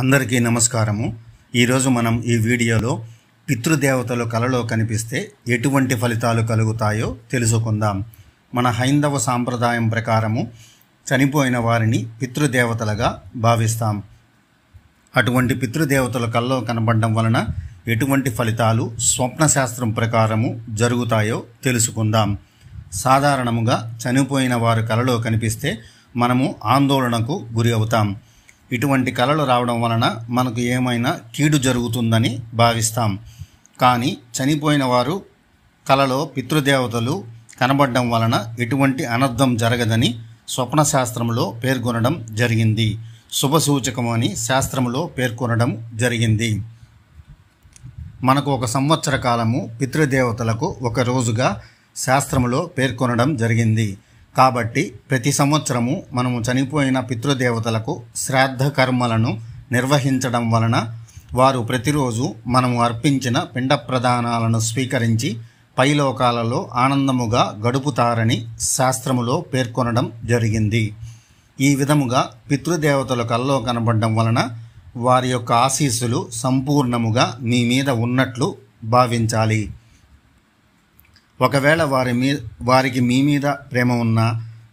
అందరికీ నమస్కారము ఈరోజు మనం ఈ వీడియోలో పితృదేవతలు కలలో కనిపిస్తే ఎటువంటి ఫలితాలు కలుగుతాయో తెలుసుకుందాం మన హైందవ సాంప్రదాయం ప్రకారము చనిపోయిన వారిని పితృదేవతలుగా భావిస్తాం అటువంటి పితృదేవతల కల్లో కనబడడం వలన ఎటువంటి ఫలితాలు స్వప్న శాస్త్రం ప్రకారము జరుగుతాయో తెలుసుకుందాం సాధారణముగా చనిపోయిన వారు కలలో కనిపిస్తే మనము ఆందోళనకు గురి అవుతాం ఇటువంటి కళలు రావడం వలన మనకు ఏమైనా కీడు జరుగుతుందని భావిస్తాం కానీ చనిపోయిన వారు కళలో పితృదేవతలు కనబడడం వలన ఎటువంటి అనర్థం జరగదని స్వప్న శాస్త్రంలో పేర్కొనడం జరిగింది శుభసూచకము అని శాస్త్రంలో పేర్కొనడం జరిగింది మనకు ఒక సంవత్సర కాలము పితృదేవతలకు ఒక రోజుగా శాస్త్రంలో పేర్కొనడం జరిగింది కాబట్టి ప్రతి సంవత్సరము మనము చనిపోయిన పితృదేవతలకు శ్రాద్ధ కర్మలను నిర్వహించడం వలన వారు ప్రతిరోజు మనము అర్పించిన పిండ ప్రదానాలను స్వీకరించి పైలోకాలలో ఆనందముగా గడుపుతారని శాస్త్రములో పేర్కొనడం జరిగింది ఈ విధముగా పితృదేవతలు కల్లో కనబడడం వలన వారి యొక్క ఆశీస్సులు సంపూర్ణముగా మీ మీద ఉన్నట్లు భావించాలి ఒకవేళ వారి మీ వారికి మీ మీద ప్రేమ ఉన్నా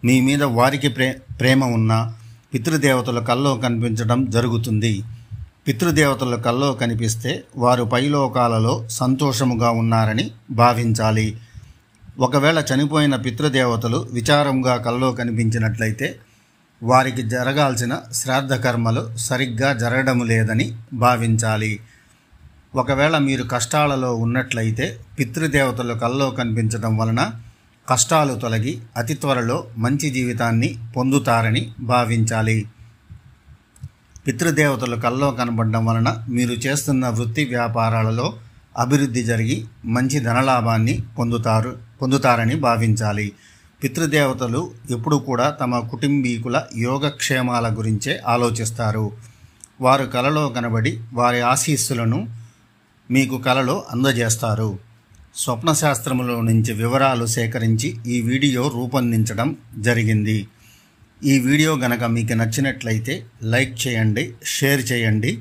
మీ మీద వారికి ప్రే ప్రేమ ఉన్నా పితృదేవతల కల్లో కనిపించడం జరుగుతుంది పితృదేవతల కల్లో కనిపిస్తే వారు పైలోకాలలో సంతోషముగా ఉన్నారని భావించాలి ఒకవేళ చనిపోయిన పితృదేవతలు విచారంగా కల్లో కనిపించినట్లయితే వారికి జరగాల్సిన శ్రాద్ధ కర్మలు సరిగ్గా జరగడం లేదని భావించాలి ఒకవేళ మీరు కష్టాలలో ఉన్నట్లయితే పితృదేవతలు కల్లో కనిపించడం వలన కష్టాలు తొలగి అతి త్వరలో మంచి జీవితాన్ని పొందుతారని భావించాలి పితృదేవతలు కల్లో కనబడడం వలన మీరు చేస్తున్న వృత్తి వ్యాపారాలలో అభివృద్ధి జరిగి మంచి ధనలాభాన్ని పొందుతారు పొందుతారని భావించాలి పితృదేవతలు ఎప్పుడూ కూడా తమ కుటుంబీకుల యోగక్షేమాల గురించే ఆలోచిస్తారు వారు కలలో కనబడి వారి ఆశీస్సులను మీకు కలలో అందజేస్తారు స్వప్న శాస్త్రములో నుంచి వివరాలు సేకరించి ఈ వీడియో రూపొందించడం జరిగింది ఈ వీడియో గనక మీకు నచ్చినట్లయితే లైక్ చేయండి షేర్ చేయండి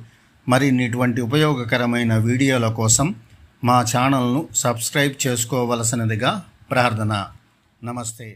మరిన్ని ఇటువంటి ఉపయోగకరమైన వీడియోల కోసం మా ఛానల్ను సబ్స్క్రైబ్ చేసుకోవలసినదిగా ప్రార్థన నమస్తే